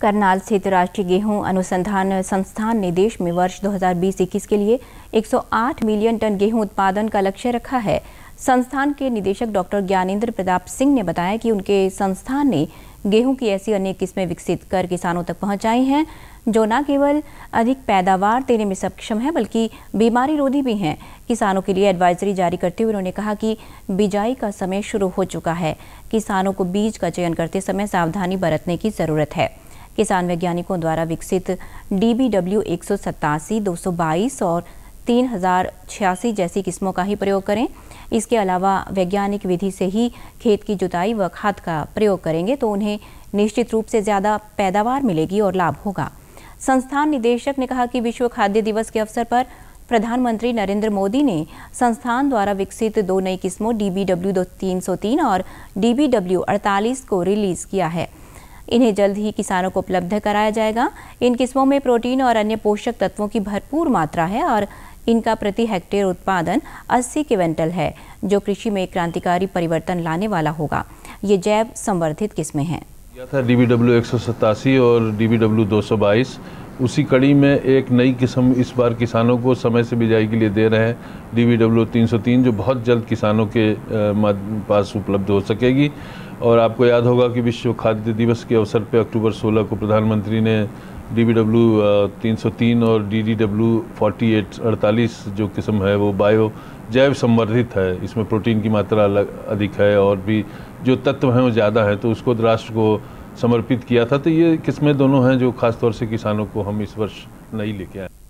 करनाल स्थित राष्ट्रीय गेहूं अनुसंधान संस्थान ने देश में वर्ष 2020-21 के लिए 108 मिलियन टन गेहूं उत्पादन का लक्ष्य रखा है संस्थान के निदेशक डॉक्टर ज्ञानेंद्र प्रताप सिंह ने बताया कि उनके संस्थान ने गेहूं की ऐसी अनेक किस्में विकसित कर किसानों तक पहुंचाई हैं जो न केवल अधिक पैदावार देने में सक्षम है बल्कि बीमारी रोधी भी हैं किसानों के लिए एडवाइजरी जारी करते हुए उन्होंने कहा कि बिजाई का समय शुरू हो चुका है किसानों को बीज का चयन करते समय सावधानी बरतने की ज़रूरत है किसान वैज्ञानिकों द्वारा विकसित डी बी डब्ल्यू एक सौ सतासी दो सौ बाईस और तीन हजार छियासी जैसी किस्मों का ही प्रयोग करें इसके अलावा वैज्ञानिक विधि से ही खेत की जुताई व खाद का प्रयोग करेंगे तो उन्हें निश्चित रूप से ज़्यादा पैदावार मिलेगी और लाभ होगा संस्थान निदेशक ने कहा कि विश्व खाद्य दिवस के अवसर पर प्रधानमंत्री नरेंद्र मोदी ने संस्थान द्वारा विकसित दो नई किस्मों डी बी डब्ल्यू दो तीन सौ तीन और डी बी डब्ल्यू अड़तालीस को रिलीज किया है इन्हें जल्द ही किसानों को उपलब्ध कराया जाएगा इन किस्मों में प्रोटीन और अन्य पोषक तत्वों की भरपूर मात्रा है और इनका प्रति हेक्टेयर उत्पादन 80 क्विंटल है जो कृषि में क्रांतिकारी परिवर्तन लाने वाला होगा ये जैव संवर्धित किस्में हैं था डी बी डब्ल्यू एक और डी बी डब्ल्यू दो सौ बाईस उसी कड़ी में एक नई किस्म इस बार किसानों को समय से बिजाई के लिए दे रहे हैं डी वी डब्ल्यू तीन सौ तीन जो बहुत जल्द किसानों के पास उपलब्ध हो सकेगी और आपको याद होगा कि विश्व खाद्य दिवस के अवसर पर अक्टूबर 16 को प्रधानमंत्री ने डी वी डब्ल्यू तीन सौ तीन और D D W forty eight अड़तालीस जो किस्म है वो बायो जैव संवर्धित है इसमें प्रोटीन की मात्रा अलग अधिक है और भी जो तत्व हैं वो ज़्यादा हैं तो उसको राष्ट्र को समर्पित किया था तो ये किस्में दोनों हैं जो खासतौर से किसानों को हम इस वर्ष नहीं लेके आए